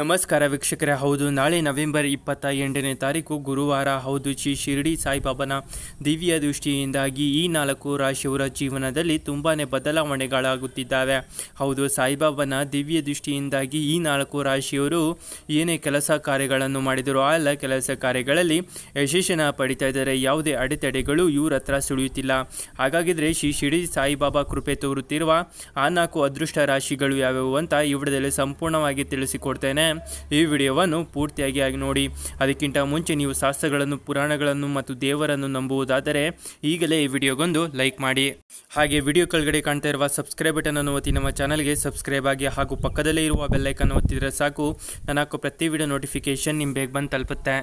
ನಮಸ್ಕಾರ ವೀಕ್ಷಕರೇ ಹೌದು ನಾಳೆ ನವೆಂಬರ್ ಇಪ್ಪತ್ತ ಎಂಟನೇ ತಾರೀಕು ಗುರುವಾರ ಹೌದು ಶ್ರೀ ಶಿರಡಿ ಸಾಯಿಬಾಬನ ದಿವ್ಯ ದೃಷ್ಟಿಯಿಂದಾಗಿ ಈ ನಾಲ್ಕು ರಾಶಿಯವರ ಜೀವನದಲ್ಲಿ ತುಂಬಾ ಬದಲಾವಣೆಗಳಾಗುತ್ತಿದ್ದಾವೆ ಹೌದು ಸಾಯಿಬಾಬನ ದಿವ್ಯ ದೃಷ್ಟಿಯಿಂದಾಗಿ ಈ ನಾಲ್ಕು ರಾಶಿಯವರು ಏನೇ ಕೆಲಸ ಕಾರ್ಯಗಳನ್ನು ಮಾಡಿದರೂ ಆ ಎಲ್ಲ ಕೆಲಸ ಕಾರ್ಯಗಳಲ್ಲಿ ಯಶಸ್ಸಿನ ಪಡಿತಾ ಇದ್ದಾರೆ ಯಾವುದೇ ಅಡೆತಡೆಗಳು ಇವ್ರ ಹತ್ರ ಸುಳಿಯುತ್ತಿಲ್ಲ ಹಾಗಾಗಿದ್ರೆ ಶ್ರೀ ಶಿರಡಿ ಸಾಯಿಬಾಬಾ ಕೃಪೆ ತೋರುತ್ತಿರುವ ಆ ನಾಲ್ಕು ಅದೃಷ್ಟ ರಾಶಿಗಳು ಯಾವ್ಯಾವು ಅಂತ ಈ ಸಂಪೂರ್ಣವಾಗಿ ತಿಳಿಸಿಕೊಡ್ತೇನೆ ಈ ವಿಡಿಯೋವನ್ನು ಪೂರ್ತಿಯಾಗಿ ಆಗಿ ನೋಡಿ ಅದಕ್ಕಿಂತ ಮುಂಚೆ ನೀವು ಶಾಸ್ತ್ರಗಳನ್ನು ಪುರಾಣಗಳನ್ನು ಮತ್ತು ದೇವರನ್ನು ನಂಬುವುದಾದರೆ ಈಗಲೇ ಈ ವಿಡಿಯೋಗೊಂದು ಲೈಕ್ ಮಾಡಿ ಹಾಗೆ ವಿಡಿಯೋ ಕೆಳಗಡೆ ಕಾಣ್ತಾ ಇರುವ ಸಬ್ಸ್ಕ್ರೈಬ್ ಬಟನ್ ಅನ್ನು ಒತ್ತಿ ನಮ್ಮ ಚಾನಲ್ಗೆ ಸಬ್ಸ್ಕ್ರೈಬ್ ಆಗಿ ಹಾಗೂ ಪಕ್ಕದಲ್ಲೇ ಇರುವ ಬೆಲ್ಲೈಕನ್ನು ಒತ್ತಿದರೆ ಸಾಕು ನಾನು ಪ್ರತಿ ವಿಡಿಯೋ ನೋಟಿಫಿಕೇಶನ್ ನಿಮ್ಮ ಬೇಗ ಬಂದು ತಲುಪುತ್ತೆ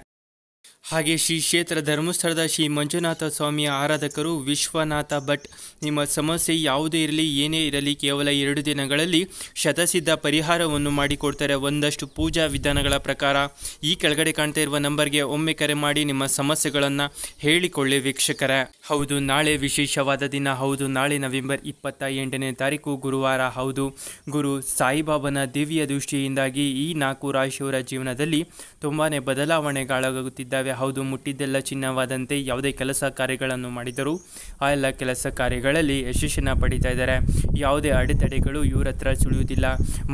ಹಾಗೆ ಶ್ರೀ ಕ್ಷೇತ್ರ ಧರ್ಮಸ್ಥಳದ ಶ್ರೀ ಮಂಜುನಾಥ ಸ್ವಾಮಿಯ ಆರಾಧಕರು ವಿಶ್ವನಾಥ ಭಟ್ ನಿಮ್ಮ ಸಮಸ್ಯೆ ಯಾವುದೇ ಇರಲಿ ಏನೇ ಇರಲಿ ಕೇವಲ ಎರಡು ದಿನಗಳಲ್ಲಿ ಶತಸಿದ್ಧ ಪರಿಹಾರವನ್ನು ಮಾಡಿಕೊಡ್ತಾರೆ ಒಂದಷ್ಟು ಪೂಜಾ ವಿಧಾನಗಳ ಪ್ರಕಾರ ಈ ಕೆಳಗಡೆ ಕಾಣ್ತಾ ಇರುವ ನಂಬರ್ಗೆ ಒಮ್ಮೆ ಕರೆ ಮಾಡಿ ನಿಮ್ಮ ಸಮಸ್ಯೆಗಳನ್ನು ಹೇಳಿಕೊಳ್ಳಿ ವೀಕ್ಷಕರೇ ಹೌದು ನಾಳೆ ವಿಶೇಷವಾದ ದಿನ ಹೌದು ನಾಳೆ ನವೆಂಬರ್ ಇಪ್ಪತ್ತ ಎಂಟನೇ ತಾರೀಕು ಗುರುವಾರ ಹೌದು ಗುರು ಸಾಯಿಬಾಬನ ದಿವ್ಯ ದೃಷ್ಟಿಯಿಂದಾಗಿ ಈ ನಾಲ್ಕು ರಾಶಿಯವರ ಜೀವನದಲ್ಲಿ ತುಂಬಾ ಬದಲಾವಣೆಗಳಾಗುತ್ತಿದ್ದ ಮಾಡಿದ್ದಾವೆ ಹೌದು ಮುಟ್ಟಿದ್ದೆಲ್ಲ ಚಿನ್ನವಾದಂತೆ ಯಾವುದೇ ಕೆಲಸ ಕಾರ್ಯಗಳನ್ನು ಮಾಡಿದರೂ ಆ ಎಲ್ಲ ಕೆಲಸ ಕಾರ್ಯಗಳಲ್ಲಿ ಯಶಸ್ಸನ್ನು ಪಡಿತಾ ಇದ್ದಾರೆ ಯಾವುದೇ ಅಡೆತಡೆಗಳು ಇವರ ಹತ್ರ ಸುಳಿಯುವುದಿಲ್ಲ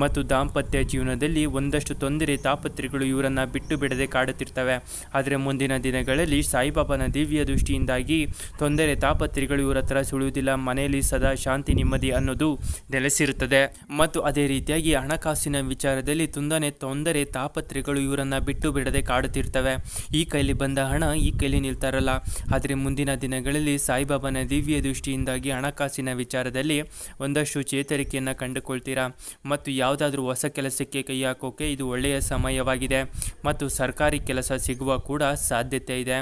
ಮತ್ತು ದಾಂಪತ್ಯ ಜೀವನದಲ್ಲಿ ಒಂದಷ್ಟು ತೊಂದರೆ ತಾಪತ್ರೆಗಳು ಇವರನ್ನು ಬಿಟ್ಟು ಬಿಡದೆ ಕಾಡುತ್ತಿರ್ತವೆ ಆದರೆ ಮುಂದಿನ ದಿನಗಳಲ್ಲಿ ಸಾಯಿಬಾಬಾನ ದಿವ್ಯ ದೃಷ್ಟಿಯಿಂದಾಗಿ ತೊಂದರೆ ತಾಪತ್ರೆಗಳು ಇವರ ಹತ್ರ ಸುಳಿಯುವುದಿಲ್ಲ ಮನೆಯಲ್ಲಿ ಸದಾ ಶಾಂತಿ ನೆಮ್ಮದಿ ಅನ್ನೋದು ನೆಲೆಸಿರುತ್ತದೆ ಮತ್ತು ಅದೇ ರೀತಿಯಾಗಿ ಹಣಕಾಸಿನ ವಿಚಾರದಲ್ಲಿ ತುಂಬಾ ತೊಂದರೆ ತಾಪತ್ರೆಗಳು ಇವರನ್ನು ಬಿಟ್ಟು ಬಿಡದೆ ಕಾಡುತ್ತಿರ್ತವೆ ಈ ಈ ಕೈಲಿ ಬಂದ ಹಣ ಈ ಕೈಲಿ ನಿಲ್ತಾರಲ್ಲ ಆದರೆ ಮುಂದಿನ ದಿನಗಳಲ್ಲಿ ಸಾಯಿಬಾಬಾನ ದಿವ್ಯ ದೃಷ್ಟಿಯಿಂದಾಗಿ ಹಣಕಾಸಿನ ವಿಚಾರದಲ್ಲಿ ಒಂದಷ್ಟು ಚೇತರಿಕೆಯನ್ನು ಕಂಡುಕೊಳ್ತೀರಾ ಮತ್ತು ಯಾವುದಾದ್ರೂ ಹೊಸ ಕೆಲಸಕ್ಕೆ ಕೈ ಹಾಕೋಕೆ ಇದು ಒಳ್ಳೆಯ ಸಮಯವಾಗಿದೆ ಮತ್ತು ಸರ್ಕಾರಿ ಕೆಲಸ ಸಿಗುವ ಕೂಡ ಸಾಧ್ಯತೆ ಇದೆ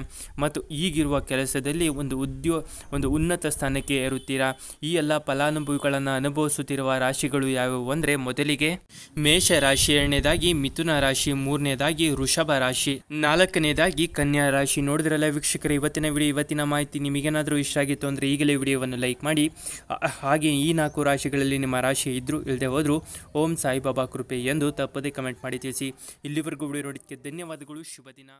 ಮತ್ತು ಈಗಿರುವ ಕೆಲಸದಲ್ಲಿ ಒಂದು ಉದ್ಯೋ ಒಂದು ಉನ್ನತ ಸ್ಥಾನಕ್ಕೆ ಏರುತ್ತೀರಾ ಈ ಎಲ್ಲ ಫಲಾನುಭವಿಗಳನ್ನು ಅನುಭವಿಸುತ್ತಿರುವ ರಾಶಿಗಳು ಯಾವುವು ಅಂದರೆ ಮೊದಲಿಗೆ ಮೇಷ ರಾಶಿ ಎರಡನೇದಾಗಿ ಮಿಥುನ ರಾಶಿ ಮೂರನೇದಾಗಿ ವೃಷಭ ರಾಶಿ ನಾಲ್ಕನೇದಾಗಿ ಹಾಗಾಗಿ ಕನ್ಯಾ ರಾಶಿ ನೋಡಿದ್ರಲ್ಲ ವೀಕ್ಷಕರೇ ಇವತ್ತಿನ ವಿಡಿಯೋ ಇವತ್ತಿನ ಮಾಹಿತಿ ನಿಮಗೇನಾದರೂ ಇಷ್ಟ ಆಗಿತ್ತು ಅಂದರೆ ಈಗಲೇ ವಿಡಿಯೋವನ್ನು ಲೈಕ್ ಮಾಡಿ ಹಾಗೆ ಈ ನಾಲ್ಕು ರಾಶಿಗಳಲ್ಲಿ ನಿಮ್ಮ ರಾಶಿ ಇದ್ದರೂ ಇಲ್ಲದೆ ಹೋದರೂ ಓಂ ಸಾಯಿಬಾಬಾ ಕೃಪೆ ಎಂದು ತಪ್ಪದೇ ಕಮೆಂಟ್ ಮಾಡಿ ತಿಳಿಸಿ ಇಲ್ಲಿವರೆಗೂ ವಿಡಿಯೋ ನೋಡಿದ್ದಕ್ಕೆ ಧನ್ಯವಾದಗಳು ಶುಭ ದಿನ